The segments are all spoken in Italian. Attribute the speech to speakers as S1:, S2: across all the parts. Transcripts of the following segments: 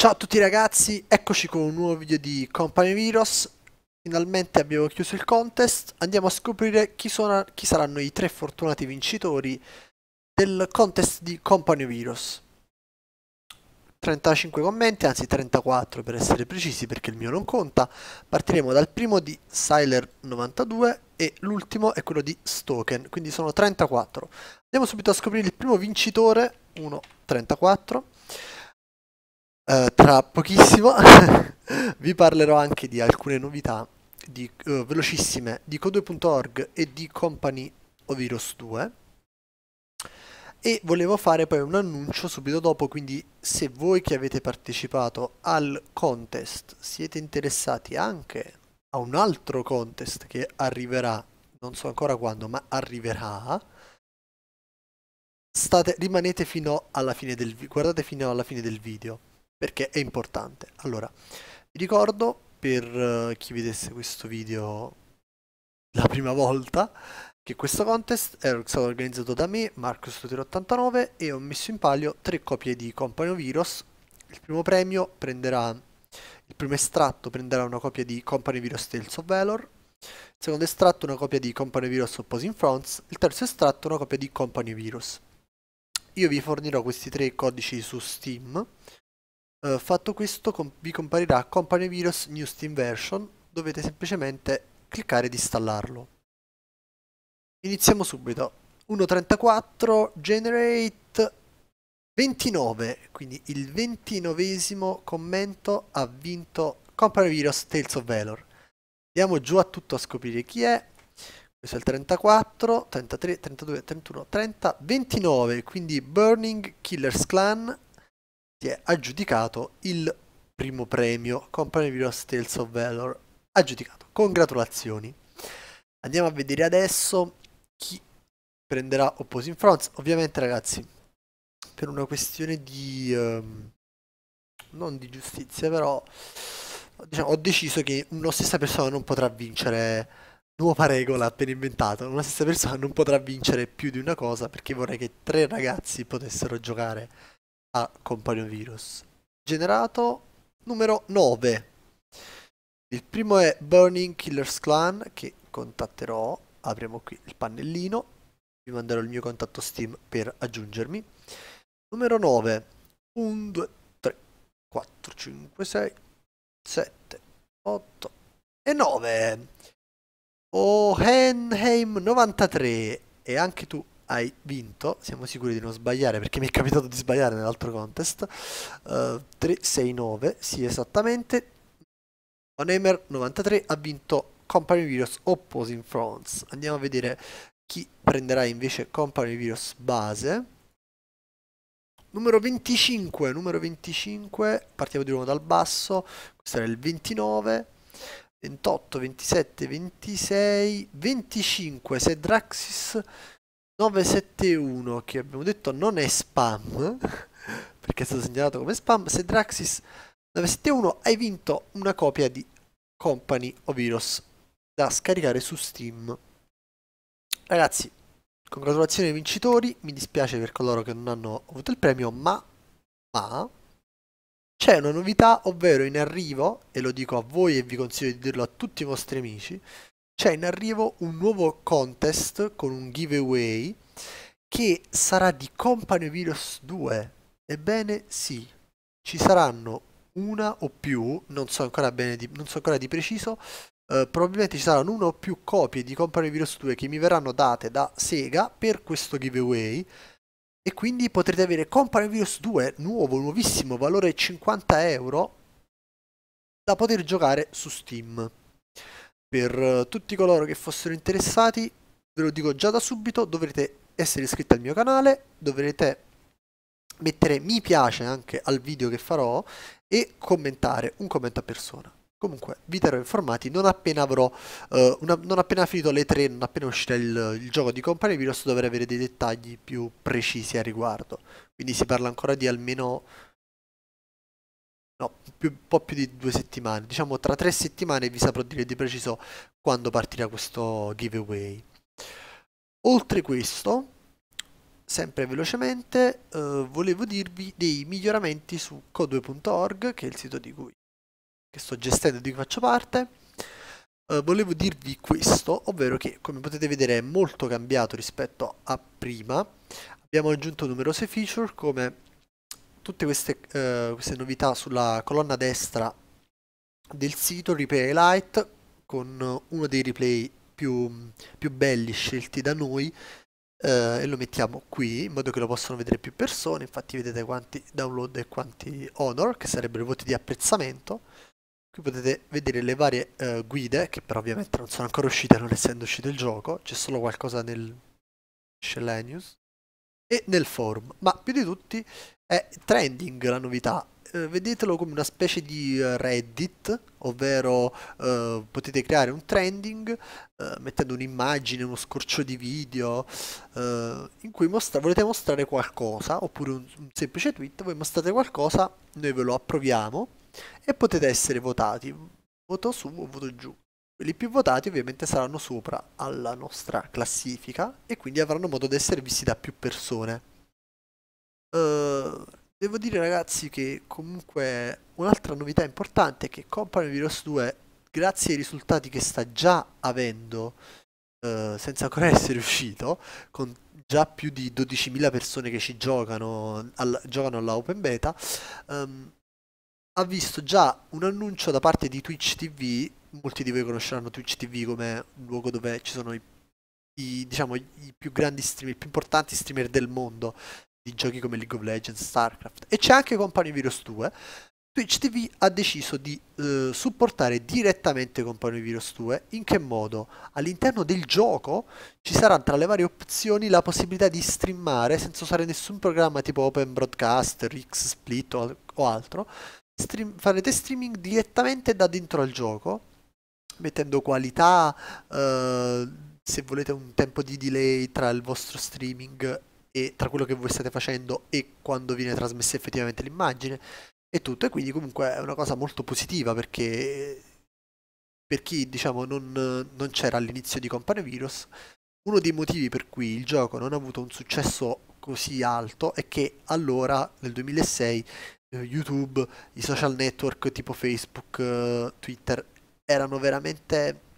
S1: Ciao a tutti ragazzi, eccoci con un nuovo video di Company Virus Finalmente abbiamo chiuso il contest Andiamo a scoprire chi, sono, chi saranno i tre fortunati vincitori del contest di Company Virus 35 commenti, anzi 34 per essere precisi perché il mio non conta Partiremo dal primo di Siler92 e l'ultimo è quello di Stoken, quindi sono 34 Andiamo subito a scoprire il primo vincitore, 1, 34 eh, tra pochissimo vi parlerò anche di alcune novità di, uh, velocissime di Code.org e di Company Ovirus 2 e volevo fare poi un annuncio subito dopo quindi se voi che avete partecipato al contest siete interessati anche a un altro contest che arriverà non so ancora quando ma arriverà state, rimanete fino alla fine del guardate fino alla fine del video perché è importante. Allora, vi ricordo per eh, chi vedesse questo video la prima volta che questo contest è stato organizzato da me, Marco Stutero 89 e ho messo in palio tre copie di Company Virus. Il primo premio prenderà il primo estratto prenderà una copia di Company Virus Tales of Valor, il secondo estratto una copia di Company Virus Opposing Fronts, il terzo estratto una copia di Company Virus. Io vi fornirò questi tre codici su Steam Uh, fatto questo com vi comparirà Company Virus New Steam Version, dovete semplicemente cliccare ed installarlo. Iniziamo subito. 1.34 generate 29, quindi il 29esimo commento ha vinto Company Virus Tales of Valor. Andiamo giù a tutto a scoprire chi è. Questo è il 34, 33, 32, 31, 30, 29, quindi Burning Killers Clan si è aggiudicato il primo premio Company Heroes Tales of Valor. Aggiudicato, congratulazioni. Andiamo a vedere adesso chi prenderà Opposing Fronts. Ovviamente ragazzi, per una questione di... Um, non di giustizia però... Diciamo, ho deciso che una stessa persona non potrà vincere nuova regola appena inventata, una stessa persona non potrà vincere più di una cosa perché vorrei che tre ragazzi potessero giocare a Virus. Generato numero 9. Il primo è Burning Killers Clan che contatterò. Apriamo qui il pannellino. Vi manderò il mio contatto Steam per aggiungermi. Numero 9. 1, 2, 3, 4, 5, 6, 7, 8 e 9. Ohenheim 93. E anche tu hai vinto, siamo sicuri di non sbagliare perché mi è capitato di sbagliare nell'altro contest, uh, eh, 369, sì esattamente, Onemer93 ha vinto Company Virus Opposing Fronts, andiamo a vedere chi prenderà invece Company Virus base, Numero 25, numero 25, partiamo di nuovo dal basso, questo era il 29, 28, 27, 26, 25, se Draxis 971 che abbiamo detto non è spam perché è stato segnalato come spam se Draxis 971 hai vinto una copia di Company o Virus da scaricare su Steam ragazzi congratulazioni ai vincitori mi dispiace per coloro che non hanno avuto il premio ma, ma c'è una novità ovvero in arrivo e lo dico a voi e vi consiglio di dirlo a tutti i vostri amici c'è in arrivo un nuovo contest con un giveaway che sarà di Company Virus 2. Ebbene sì, ci saranno una o più, non so ancora, bene di, so ancora di preciso, eh, probabilmente ci saranno una o più copie di Company Virus 2 che mi verranno date da Sega per questo giveaway e quindi potrete avere Company Virus 2 nuovo, nuovissimo, valore 50 euro da poter giocare su Steam. Per eh, tutti coloro che fossero interessati, ve lo dico già da subito, dovrete essere iscritti al mio canale, dovrete mettere mi piace anche al video che farò e commentare un commento a persona. Comunque vi terrò informati non appena avrò, eh, una, non appena finito le tre non appena uscirà il, il gioco di Company Virus dovrei avere dei dettagli più precisi a riguardo. Quindi si parla ancora di almeno no, più, un po' più di due settimane, diciamo tra tre settimane vi saprò dire di preciso quando partirà questo giveaway. Oltre questo, sempre velocemente, eh, volevo dirvi dei miglioramenti su co2.org, che è il sito di cui sto gestendo e di cui faccio parte. Eh, volevo dirvi questo, ovvero che come potete vedere è molto cambiato rispetto a prima. Abbiamo aggiunto numerose feature come tutte queste, eh, queste novità sulla colonna destra del sito Replay Light con uno dei replay più, più belli scelti da noi eh, e lo mettiamo qui in modo che lo possano vedere più persone infatti vedete quanti download e quanti honor che sarebbero i voti di apprezzamento qui potete vedere le varie eh, guide che però ovviamente non sono ancora uscite non essendo uscito il gioco c'è solo qualcosa nel miscellaneous e nel forum ma più di tutti è trending la novità, eh, vedetelo come una specie di eh, Reddit, ovvero eh, potete creare un trending eh, mettendo un'immagine, uno scorcio di video eh, in cui mostra- volete mostrare qualcosa, oppure un, un, semplice tweet, voi mostrate qualcosa, noi ve lo approviamo e potete essere votati, voto su o voto giù. Quelli più votati ovviamente saranno sopra alla nostra classifica e quindi avranno modo di essere visti da più persone. Eh, devo dire ragazzi che comunque un'altra novità importante è che Company Virus 2, grazie ai risultati che sta già avendo, uh, senza ancora essere uscito, con già più di 12.000 persone che ci giocano, al, giocano alla Open Beta, um, ha visto già un annuncio da parte di Twitch TV, molti di voi conosceranno Twitch TV come un luogo dove ci sono i i, diciamo, i più grandi streamer, i più importanti streamer del mondo di giochi come League of Legends, StarCraft e c'è anche Company Virus 2. Twitch TV ha deciso di eh, supportare direttamente Company Virus 2. In che modo? All'interno del gioco ci sarà tra le varie opzioni la possibilità di streamare senza usare nessun programma tipo Open Broadcast, Rix Split o, o altro. Stream, farete streaming direttamente da dentro al gioco, mettendo qualità, eh, se volete un tempo di delay tra il vostro streaming e tra quello che voi state facendo e quando viene trasmessa effettivamente l'immagine e tutto. E quindi comunque è una cosa molto positiva perché per chi diciamo non, non c'era all'inizio di Company Virus, uno dei motivi per cui il gioco non ha avuto un successo così alto è che allora, nel 2006, eh, YouTube, i social network tipo Facebook, eh, Twitter erano veramente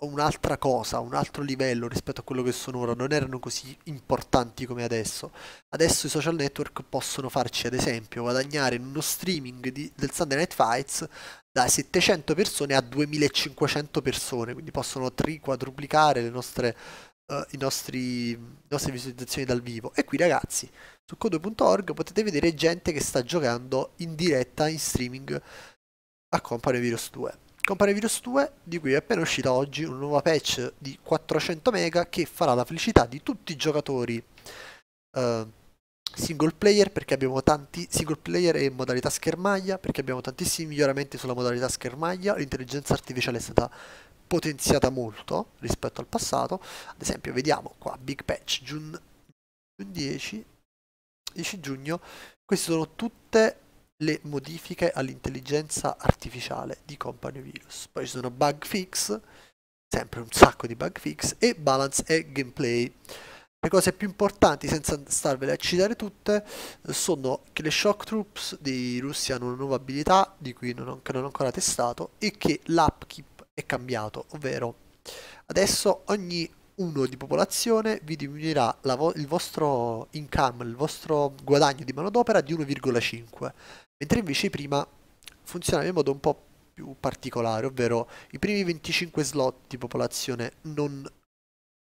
S1: un'altra cosa, un altro livello rispetto a quello che sono ora, non erano così importanti come adesso. Adesso i social network possono farci, ad esempio, guadagnare in uno streaming di, del Sunday Night Fights da 700 persone a 2500 persone, quindi possono triquadruplicare le nostre, uh, i nostri, le nostre visualizzazioni dal vivo. E qui ragazzi, su code.org potete vedere gente che sta giocando in diretta, in streaming a Company Virus 2. Compare Virus 2 di cui è appena uscita oggi una nuova patch di 400 mega che farà la felicità di tutti i giocatori uh, single player perché abbiamo tanti single player e modalità schermaglia perché abbiamo tantissimi miglioramenti sulla modalità schermaglia, l'intelligenza artificiale è stata potenziata molto rispetto al passato. Ad esempio, vediamo qua Big Patch June 10, 10 giugno. Queste sono tutte le modifiche all'intelligenza artificiale di Company Virus. Poi ci sono bug fix, sempre un sacco di bug fix, e balance e gameplay. Le cose più importanti, senza starvele a citare tutte, sono che le shock troops di Russia hanno una nuova abilità, di cui non ho, non ho ancora testato, e che l'app è cambiato, ovvero adesso ogni 1 di popolazione vi diminuirà vo- il vostro income, il vostro guadagno di manodopera di 1,5, mentre invece prima funzionava in modo un po' più particolare, ovvero i primi 25 slot di popolazione non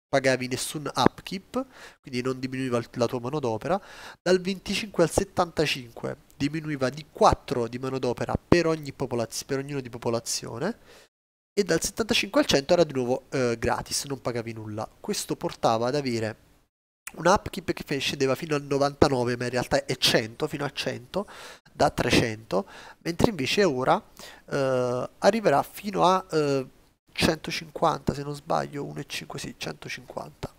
S1: pagavi nessun upkeep, quindi non diminuiva la tua manodopera, dal 25 al 75 diminuiva di 4 di manodopera per, ogni popolaz- per ognuno di popolazione, e dal 75 al 100 era di nuovo eh, gratis, non pagavi nulla. Questo portava ad avere un upkeep che scendeva fino al 99, ma in realtà è 100, fino a 100, da 300, mentre invece ora eh, arriverà fino a eh, 150, se non sbaglio, 1,5, sì, 150.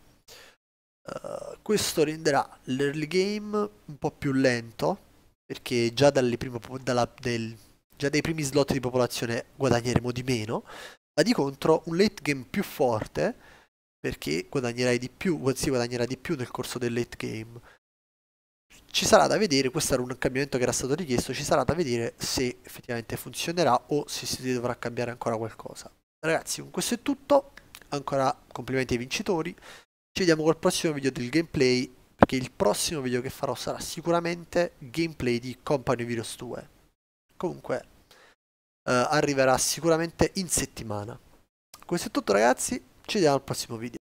S1: Uh, eh, questo renderà l'early game un po' più lento perché già prime, dalla, del, già dai primi slot di popolazione guadagneremo di meno, ma di contro un late game più forte perché guadagnerai di più, si guadagnerà di più nel corso del late game. Ci sarà da vedere, questo era un cambiamento che era stato richiesto, ci sarà da vedere se effettivamente funzionerà o se si dovrà cambiare ancora qualcosa. Ragazzi, con questo è tutto, ancora complimenti ai vincitori, ci vediamo col prossimo video del gameplay, perché il prossimo video che farò sarà sicuramente gameplay di Company Virus 2. Comunque, eh, arriverà sicuramente in settimana. Questo è tutto ragazzi, ci vediamo al prossimo video.